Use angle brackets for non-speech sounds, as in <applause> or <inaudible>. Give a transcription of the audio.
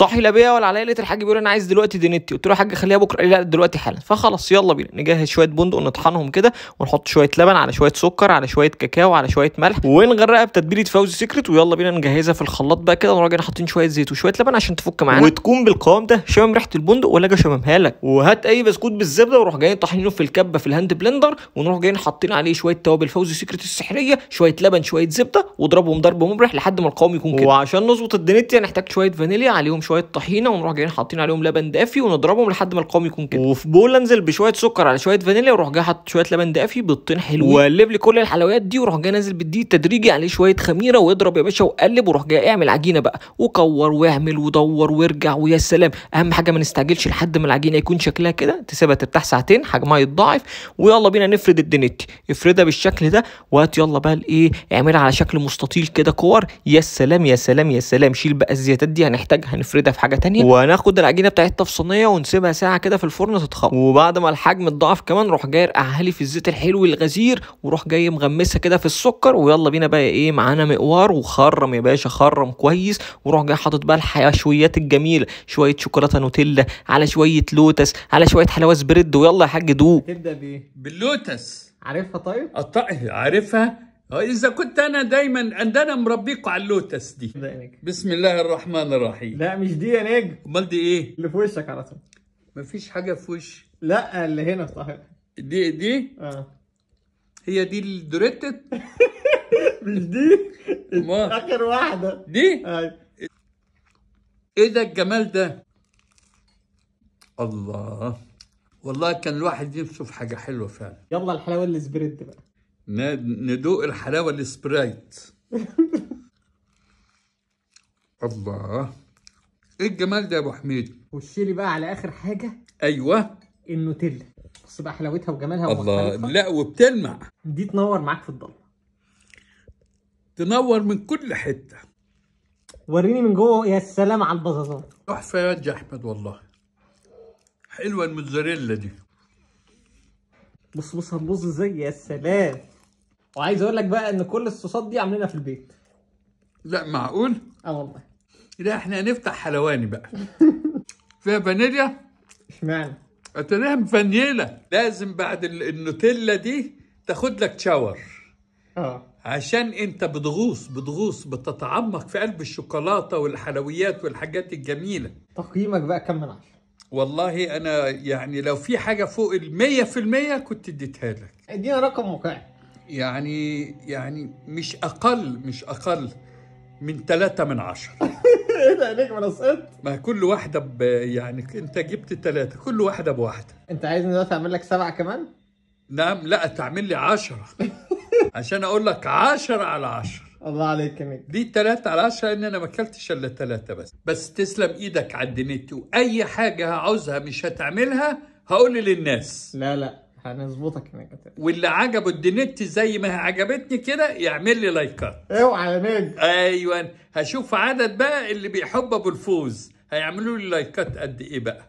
صاحي لا ولا عليا لقيت الحاج بيقول انا عايز دلوقتي دينتي قلت له يا حاج خليها بكره قال لي لا دلوقتي حالا فخلاص يلا بينا نجهز شويه بندق نطحنهم كده ونحط شويه لبن على شويه سكر على شويه كاكاو على شويه ملح ونغرقها بتتبيله فوزي سيكريت ويلا بينا نجهزها في الخلاط بقى كده ونروح جايين حاطين شويه زيت وشويه لبن عشان تفك معانا وتكون بالقوام ده شمم ريحه البندق ولا شممها لك وهات اي بسكوت بالزبده وروح جايين طحينينه في الكبه في الهاند بلندر ونروح جايين حاطين عليه شويه توابل فوزي سيكريت السحريه شويه لبن شويه زبده واضربهم ضرب مبرح لحد ما القوام يكون كده وعشان نظبط الدنيتي هنحتاج شويه فانيليا عليهم شويه طحينه ونروح جايين حاطين عليهم لبن دافي ونضربهم لحد ما القوام يكون كده وفي بول انزل بشويه سكر على شويه فانيليا واروح جاي حاطط شويه لبن دافي بيضتين حلوين وقلب لي كل الحلويات دي واروح جاي نازل بالدي تدريجي عليه شويه خميره واضرب يا باشا وقلب وروح جاي اعمل عجينه بقى وكور واعمل ودور وارجع ويا سلام اهم حاجه ما نستعجلش لحد ما العجينه يكون شكلها كده تسيبها ترتاح ساعتين حجمها يتضاعف ويلا بينا نفرد الدنيتي افردها بالشكل ده وهات يلا بقى الايه اعملها على شكل مستطيل كده كور يا سلام يا سلام يا سلام شيل بقى الزيتات دي هنحتاجها هنفرد نفردها في حاجه تانية وناخد العجينه بتاعتها في صينيه ونسيبها ساعه كده في الفرن تتخمر وبعد ما الحجم اتضاعف كمان روح جاي ارقعها لي في الزيت الحلو الغزير وروح جاي مغمسها كده في السكر ويلا بينا بقى ايه معانا مقوار وخرم يا باشا خرم كويس وروح جاي حاطط بقى الحشويات الجميله شويه شوكولاته نوتيلا على شويه لوتس على شويه حلاوه سبريد ويلا يا حاج دوق تبدا بايه باللوتس عارفها طيب؟ عارفها إذا كنت أنا دايما عندنا مربيكم على اللوتس دي بسم الله الرحمن الرحيم لا مش دي يا نجم أمال دي إيه؟ اللي في وشك على طول مفيش حاجة في وشي لا اللي هنا في دي دي؟ آه هي دي الدوريتد؟ <laughs> مش دي؟ آخر واحدة دي؟ أيوه إيه ده الجمال ده؟ الله والله كان الواحد في حاجة حلوة فعلا يلا الحلاوة اللي سبريد بقى ندوق الحلاوة السبرايت <laughs> الله ايه الجمال ده يا ابو حميد وشيلي بقى على اخر حاجة ايوه النوتيلا بص بقى حلاوتها وجمالها الله ومختلفة. لا وبتلمع دي تنور معاك في الضلمة تنور من كل حتة وريني من جوه يا سلام على البزازات تحفة يا واد احمد والله حلوة الموتزاريلا دي بص بص هتبص ازاي يا سلام وعايز اقول لك بقى ان كل الصوصات دي عاملينها في البيت لا معقول اه والله لا احنا هنفتح حلواني بقى <laughs> فيها فانيليا اشمعنى تمام فانيلا لازم بعد النوتيلا دي تاخد لك شاور اه عشان انت بتغوص بتغوص بتتعمق في قلب الشوكولاته والحلويات والحاجات الجميله تقييمك بقى كم من عشره والله انا يعني لو في حاجه فوق ال 100% كنت اديتها لك ادينا رقم واقعي يعني يعني مش اقل مش اقل من ثلاثة من عشرة <laughs> ايه ده عليك ما ما كل واحدة ب... يعني انت جبت ثلاثة كل واحدة بواحدة انت عايزني دلوقتي اعمل لك سبعة كمان؟ نعم لا تعمل لي عشرة <laughs> عشان اقول لك عشرة على عشرة الله عليك يا دي ثلاثة على عشرة ان انا ما اكلتش الا ثلاثة بس بس تسلم ايدك على الدنيتي واي حاجه هعوزها مش هتعملها هقول للناس لا لا هنظبطك هناك واللي عجبه الدنت زي ما عجبتني كده يعمل لي لايكات اوعى يا نجم ايوه هشوف عدد بقى اللي بيحب ابو الفوز هيعملوا لي لايكات قد ايه بقى